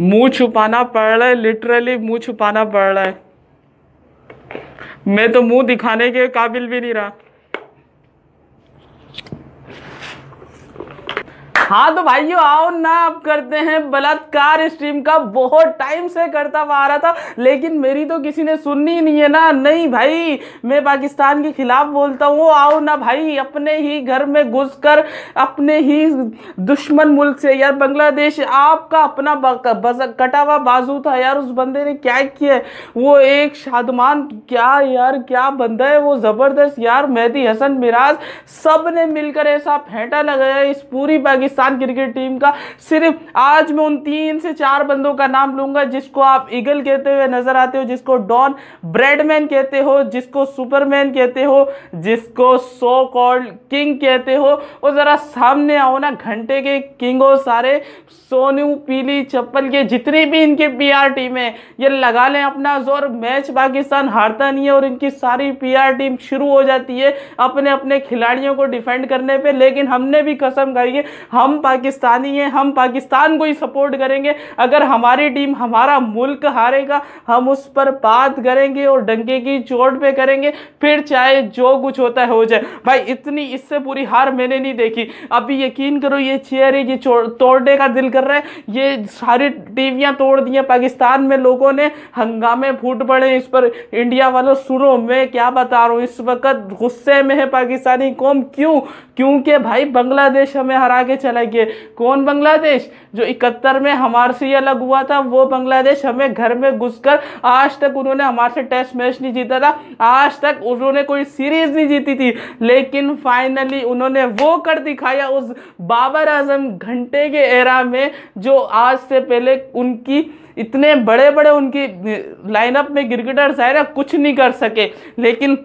मुंह छुपाना पड़ रहा है लिटरली मुंह छुपाना पड़ रहा है मैं तो मुंह दिखाने के काबिल भी नहीं रहा हाँ तो भाइयों आओ ना आप करते हैं बलात्कार स्ट्रीम का बहुत टाइम से करता हुआ आ रहा था लेकिन मेरी तो किसी ने सुननी नहीं है ना नहीं भाई मैं पाकिस्तान के खिलाफ बोलता हूँ आओ ना भाई अपने ही घर में घुस कर अपने ही दुश्मन मुल्क से यार बांग्लादेश आपका अपना कटा हुआ बाजू था यार उस बंदे ने क्या किया वो एक शादमान क्या यार क्या बंदा है वो ज़बरदस्त यार मेहदी हसन मिराज सब ने मिलकर ऐसा फेंटा लगाया इस पूरी पाकिस्तान पाकिस्तान क्रिकेट टीम का सिर्फ आज मैं उन तीन से चार बंदों का नाम लूंगा जिसको आप ईगल कहते हुए नजर आते हो जिसको डॉन ब्रेडमैन कहते हो जिसको सुपरमैन कहते हो जिसको सो कॉल्ड किंग कहते हो और ज़रा सामने आओ ना घंटे के हो सारे सोनू पीली चप्पल के जितनी भी इनकी पीआर है ये लगा लें अपना जोर मैच पाकिस्तान हारता नहीं है और इनकी सारी पीआर टीम शुरू हो जाती है अपने अपने खिलाड़ियों को डिफेंड करने पर लेकिन हमने भी कसम खाई है हम हम पाकिस्तानी हैं हम पाकिस्तान को ही सपोर्ट करेंगे अगर हमारी टीम हमारा मुल्क हारेगा हम उस पर बात करेंगे और डंके की चोट पे करेंगे फिर चाहे जो कुछ होता है हो जाए भाई इतनी इससे पूरी हार मैंने नहीं देखी अभी यकीन करो ये चेयर है ये तोड़ने का दिल कर रहा है ये सारी टीवियाँ तोड़ दी हैं पाकिस्तान में लोगों ने हंगामे फूट पड़े इस पर इंडिया वालों सुनो मैं क्या बता रहा हूँ इस वक्त गुस्से में है पाकिस्तानी कौम क्यों क्योंकि भाई बांग्लादेश हमें हरा के चला लाइक ये कौन बांग्लादेश जो इकहत्तर में हमारे से ये अलग हुआ था वो बांग्लादेश हमें घर में घुसकर आज तक उन्होंने हमारे से टेस्ट मैच नहीं जीता था आज तक उन्होंने कोई सीरीज नहीं जीती थी लेकिन फाइनली उन्होंने वो कर दिखाया उस बाबर आजम घंटे के एरा में जो आज से पहले उनकी इतने बड़े बड़े उनकी लाइनअप में क्रिकेटर्स आए ना कुछ नहीं कर सके लेकिन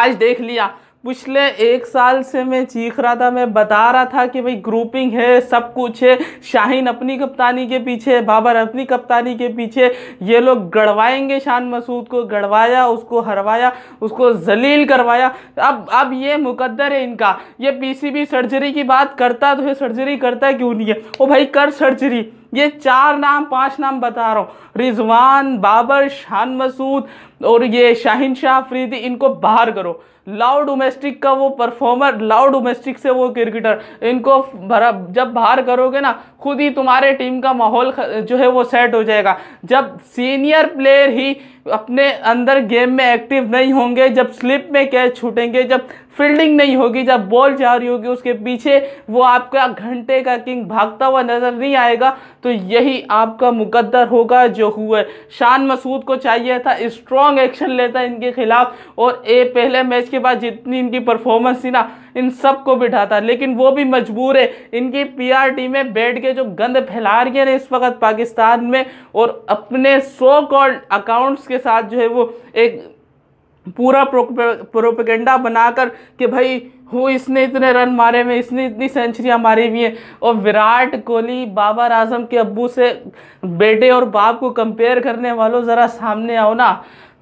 आज देख लिया पिछले एक साल से मैं चीख रहा था मैं बता रहा था कि भाई ग्रुपिंग है सब कुछ है शाहीन अपनी कप्तानी के पीछे बाबर अपनी कप्तानी के पीछे ये लोग गड़वाएंगे शान मसूद को गड़वाया उसको हरवाया उसको जलील करवाया अब अब ये मुकद्दर है इनका ये पीसीबी सर्जरी की बात करता तो ये सर्जरी करता क्यों नहीं है ओ भाई कर सर्जरी ये चार नाम पांच नाम बता रहा हूँ रिजवान बाबर शान मसूद और ये शाहिन शाह फ्रीदी इनको बाहर करो लाउ डोमेस्टिक का वो परफॉर्मर लाउ डोमेस्टिक से वो क्रिकेटर इनको भरा जब बाहर करोगे ना खुद ही तुम्हारे टीम का माहौल जो है वो सेट हो जाएगा जब सीनियर प्लेयर ही अपने अंदर गेम में एक्टिव नहीं होंगे जब स्लिप में कैच छूटेंगे जब फील्डिंग नहीं होगी जब बॉल जा रही होगी उसके पीछे वो आपका घंटे का किंग भागता हुआ नज़र नहीं आएगा तो यही आपका मुकद्दर होगा जो हुआ शान मसूद को चाहिए था स्ट्रॉन्ग एक्शन लेता इनके खिलाफ और ए पहले मैच के बाद जितनी इनकी परफॉर्मेंस थी ना इन सबको बिठाता लेकिन वो भी मजबूर है इनकी पीआरटी में बैठ के जो गंद फैला रही है ना इस वक्त पाकिस्तान में और अपने सो कॉल्ड अकाउंट्स के साथ जो है वो एक पूरा प्रोपेगेंडा बनाकर कि भाई हो इसने इतने रन मारे में इसने इतनी सेंचुरियाँ मारी हुई हैं और विराट कोहली बाबर आजम के अब्बू से बेटे और बाप को कंपेयर करने वालों ज़रा सामने आओ ना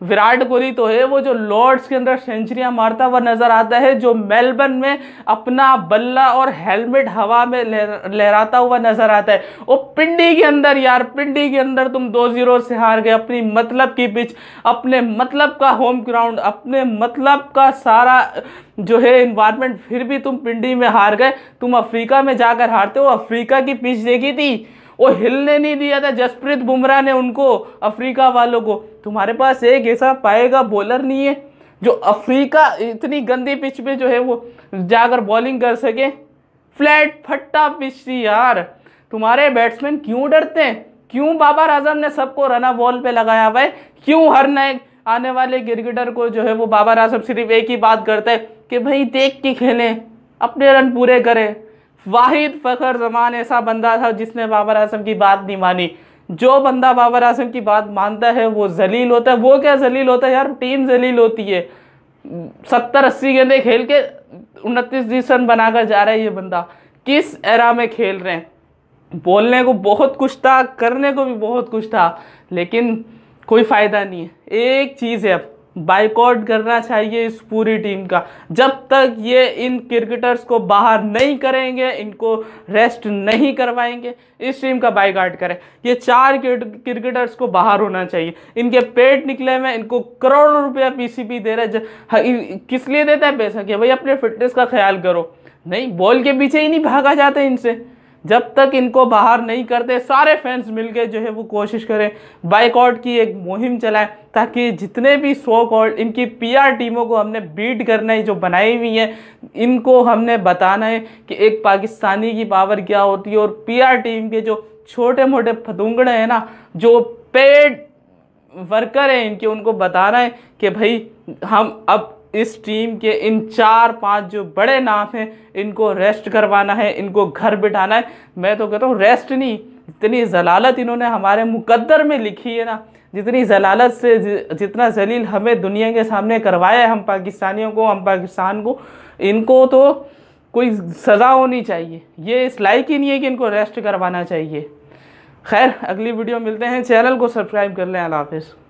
विराट कोहली तो है वो जो लॉर्ड्स के अंदर सेंचुरियां मारता हुआ नजर आता है जो मेलबर्न में अपना बल्ला और हेलमेट हवा में लहराता हुआ नजर आता है वो पिंडी के अंदर यार पिंडी के अंदर तुम दो जीरो से हार गए अपनी मतलब की पिच अपने मतलब का होम ग्राउंड अपने मतलब का सारा जो है इन्वायरमेंट फिर भी तुम पिंडी में हार गए तुम अफ्रीका में जाकर हारते हो अफ्रीका की पिच देखी थी वो हिलने नहीं दिया था जसप्रीत बुमराह ने उनको अफ्रीका वालों को तुम्हारे पास एक ऐसा पाएगा बॉलर नहीं है जो अफ्रीका इतनी गंदी पिच पे जो है वो जाकर बॉलिंग कर सके फ्लैट फट्टा पिच थी यार तुम्हारे बैट्समैन क्यों डरते हैं क्यों बाबर आजम ने सबको रना बॉल पे लगाया हुआ है क्यों हर नए आने वाले क्रिकेटर को जो है वो बाबर आजम सिर्फ एक ही बात करता है कि भाई देख के खेलें अपने रन पूरे करें वाहिद फ़खर जमान ऐसा बंदा था जिसने बाबर आजम की बात नहीं मानी जो बंदा बाबर आजम की बात मानता है वो जलील होता है वो क्या जलील होता है यार टीम जलील होती है सत्तर अस्सी गेंदे खेल के उनतीस बीस रन बनाकर जा रहा है ये बंदा किस एरा में खेल रहे हैं बोलने को बहुत कुछ था करने को भी बहुत कुछ था लेकिन कोई फ़ायदा नहीं है एक चीज़ है अब बाइकआउट करना चाहिए इस पूरी टीम का जब तक ये इन क्रिकेटर्स को बाहर नहीं करेंगे इनको रेस्ट नहीं करवाएंगे इस टीम का बाइकआउट करें ये चार क्रिकेटर्स को बाहर होना चाहिए इनके पेट निकले हुए इनको करोड़ों रुपया पीसीबी दे रहा है किस लिए देता है पैसा कि भाई अपने फिटनेस का ख्याल करो नहीं बॉल के पीछे ही नहीं भागा जाता इनसे जब तक इनको बाहर नहीं करते सारे फैंस मिलके जो है वो कोशिश करें बाइकआउट की एक मुहिम चलाएं ताकि जितने भी सो कॉल्ड इनकी पीआर टीमों को हमने बीट करना है जो बनाई हुई हैं इनको हमने बताना है कि एक पाकिस्तानी की पावर क्या होती है और पीआर टीम के जो छोटे मोटे फतुंगड़े हैं ना जो पेड वर्कर हैं इनके उनको बताना है कि भाई हम अब इस टीम के इन चार पांच जो बड़े नाम हैं इनको रेस्ट करवाना है इनको घर बिठाना है मैं तो कहता हूँ रेस्ट नहीं इतनी जलालत इन्होंने हमारे मुकद्दर में लिखी है ना जितनी जलालत से जितना जलील हमें दुनिया के सामने करवाया है हम पाकिस्तानियों को हम पाकिस्तान को इनको तो कोई सज़ा होनी चाहिए ये इस लायक ही नहीं है कि इनको रेस्ट करवाना चाहिए खैर अगली वीडियो मिलते हैं चैनल को सब्सक्राइब कर लें अल्लाह हाफिज़